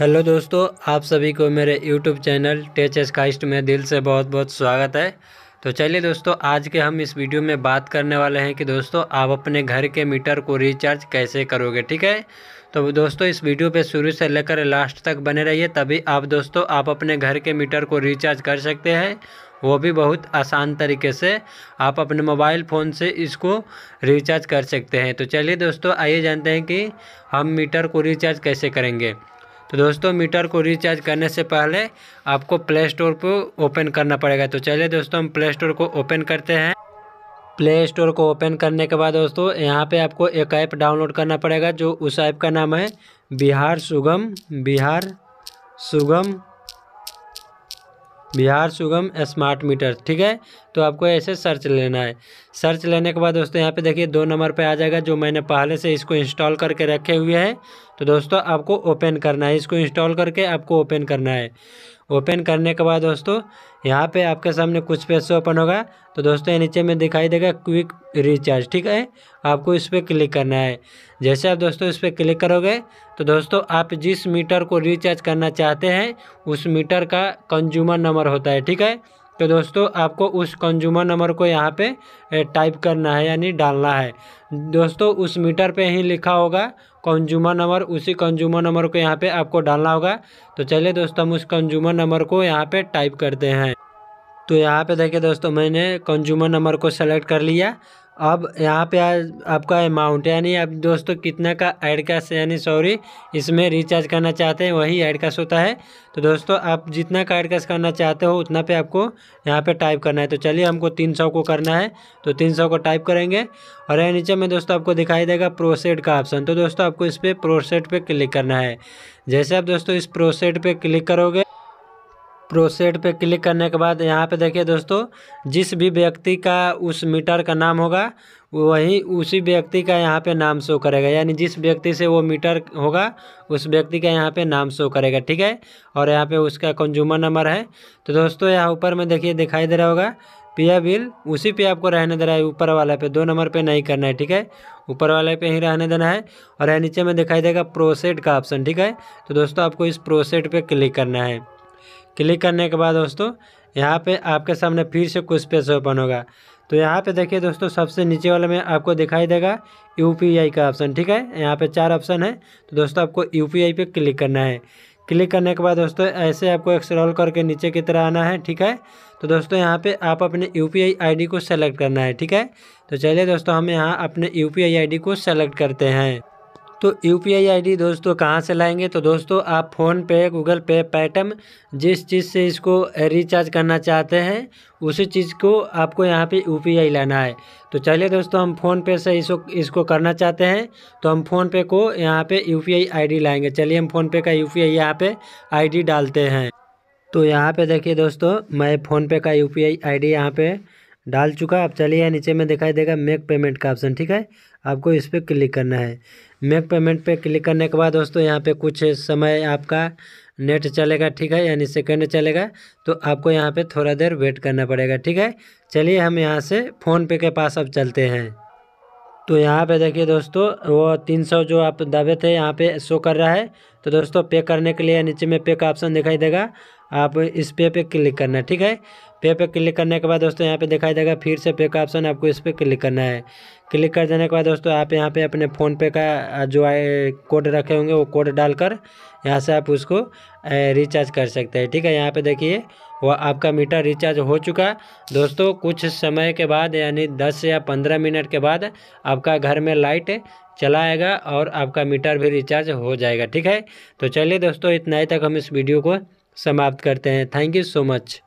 hello दोस्तों आप सभी को मेरे यूट्यूब चैनल टेच एस में दिल से बहुत बहुत स्वागत है तो चलिए दोस्तों आज के हम इस वीडियो में बात करने वाले हैं कि दोस्तों आप अपने घर के मीटर को रिचार्ज कैसे करोगे ठीक है तो दोस्तों इस वीडियो पे शुरू से लेकर लास्ट तक बने रहिए तभी आप दोस्तों आप अपने घर के मीटर को रिचार्ज कर सकते हैं वो भी बहुत आसान तरीके से आप अपने मोबाइल फ़ोन से इसको रिचार्ज कर सकते हैं तो चलिए दोस्तों आइए जानते हैं कि हम मीटर को रिचार्ज कैसे करेंगे तो दोस्तों मीटर को रिचार्ज करने से पहले आपको प्ले स्टोर को ओपन करना पड़ेगा तो चलिए दोस्तों हम प्ले स्टोर को ओपन करते हैं प्ले स्टोर को ओपन करने के बाद दोस्तों यहाँ पे आपको एक ऐप डाउनलोड करना पड़ेगा जो उस ऐप का नाम है बिहार सुगम बिहार सुगम बिहार सुगम स्मार्ट मीटर ठीक है तो आपको ऐसे सर्च लेना है सर्च लेने के बाद दोस्तों यहाँ पे देखिए दो नंबर पे आ जाएगा जो मैंने पहले से इसको इंस्टॉल करके रखे हुए हैं तो दोस्तों आपको ओपन करना है इसको इंस्टॉल करके आपको ओपन करना है ओपन करने के बाद दोस्तों यहाँ पे आपके सामने कुछ पेज से ओपन होगा तो दोस्तों ये नीचे में दिखाई देगा क्विक रिचार्ज ठीक है आपको इस पर क्लिक करना है जैसे आप दोस्तों इस पर क्लिक करोगे तो दोस्तों आप जिस मीटर को रिचार्ज करना चाहते हैं उस मीटर का कंज्यूमर नंबर होता है ठीक है तो दोस्तों आपको उस कंज्यूमर नंबर को यहाँ पे टाइप करना है यानी डालना है दोस्तों उस मीटर पे ही लिखा होगा कंज्यूमर नंबर उसी कंज्यूमर नंबर को यहाँ पे आपको डालना होगा तो चलिए दोस्तों हम उस कंज्यूमर नंबर को यहाँ पे टाइप करते हैं तो यहाँ पे देखिए दोस्तों मैंने कंज्यूमर नंबर को सेलेक्ट कर लिया अब यहाँ पे आ, आपका अमाउंट यानी अब दोस्तों कितना का एड कैश यानी सॉरी इसमें रिचार्ज करना चाहते हैं वही एड कैश होता है तो दोस्तों आप जितना का एड कैश करना चाहते हो उतना पे आपको यहाँ पे टाइप करना है तो चलिए हमको तीन सौ को करना है तो तीन सौ को टाइप करेंगे और यहाँ नीचे में दोस्तों आपको दिखाई देगा प्रोसेड का ऑप्शन तो दोस्तों आपको इस पर प्रोसेड पर क्लिक करना है जैसे आप दोस्तों इस प्रोसेड पर क्लिक करोगे प्रोसेड पे क्लिक करने के बाद यहाँ पे देखिए दोस्तों जिस भी व्यक्ति का उस मीटर का नाम होगा वही उसी व्यक्ति का यहाँ पे नाम शो करेगा यानी जिस व्यक्ति से वो मीटर होगा उस व्यक्ति का यहाँ पे नाम शो करेगा ठीक है और यहाँ पे उसका कंज्यूमर नंबर है तो दोस्तों यहाँ ऊपर में देखिए दिखाई दे रहा होगा पिया बिल उसी पे आपको रहने दे रहा है ऊपर वाले पे दो नंबर पे नहीं करना है ठीक है ऊपर वाले पे ही रहने देना है और यहाँ नीचे में दिखाई देगा प्रोसेड का ऑप्शन ठीक है तो दोस्तों आपको इस प्रोसेड पे क्लिक करना है क्लिक करने के बाद दोस्तों यहाँ पे आपके सामने फिर से कुछ पेज ओपन होगा तो यहाँ पे देखिए दोस्तों सबसे नीचे वाले में आपको दिखाई देगा यूपीआई का ऑप्शन ठीक है यहाँ पे चार ऑप्शन है तो दोस्तों आपको यूपीआई पे क्लिक करना है क्लिक करने के बाद दोस्तों ऐसे आपको एक्सरॉल करके नीचे की तरह आना है ठीक है तो दोस्तों यहाँ पे आप अपने यू पी आई को सेलेक्ट करना है ठीक है तो चलिए दोस्तों हम यहाँ अपने यू पी आई को सेलेक्ट करते हैं तो यू पी आई आई दोस्तों कहाँ से लाएंगे तो दोस्तों आप फ़ोन पे गूगल पे पैटम जिस चीज़ से इसको रिचार्ज करना चाहते हैं उसी चीज़ को आपको यहाँ पे यू पी आई लाना है तो चलिए दोस्तों हम फ़ोन पे से इसको इसको करना चाहते हैं तो हम फ़ोन पे को यहाँ पे यू पी आई आई लाएंगे चलिए हम फ़ोन पे का यू पी आई यहाँ पर आई डालते हैं तो यहाँ पर देखिए दोस्तों मैं फ़ोनपे का U P I I D यहाँ डाल चुका अब चलिए यहाँ नीचे में दिखाई देगा मेक पेमेंट का ऑप्शन ठीक है आपको इस पर क्लिक करना है मेक पेमेंट पे क्लिक करने के बाद दोस्तों यहाँ पे कुछ समय आपका नेट चलेगा ठीक है यानी सेकेंड चलेगा तो आपको यहाँ पे थोड़ा देर वेट करना पड़ेगा ठीक है चलिए हम यहाँ से फ़ोनपे के पास अब चलते हैं तो यहाँ पे देखिए दोस्तों वो तीन सौ जो आप दावे थे यहाँ पे शो कर रहा है तो दोस्तों पे करने के लिए नीचे में पे का ऑप्शन दिखाई देगा आप इस पे पे क्लिक करना है ठीक है पे पे क्लिक करने के बाद दोस्तों यहाँ पे दिखाई देगा फिर से पे का ऑप्शन आपको इस पर क्लिक करना है क्लिक कर देने के बाद दोस्तों आप यहाँ पे अपने फ़ोन पे का जो कोड रखे होंगे वो कोड डालकर यहाँ से आप उसको रिचार्ज कर सकते हैं ठीक है यहाँ पे देखिए वो आपका मीटर रिचार्ज हो चुका दोस्तों कुछ समय के बाद यानी दस या पंद्रह मिनट के बाद आपका घर में लाइट चला आएगा और आपका मीटर भी रिचार्ज हो जाएगा ठीक है तो चलिए दोस्तों इतना ही तक हम इस वीडियो को समाप्त करते हैं थैंक यू सो मच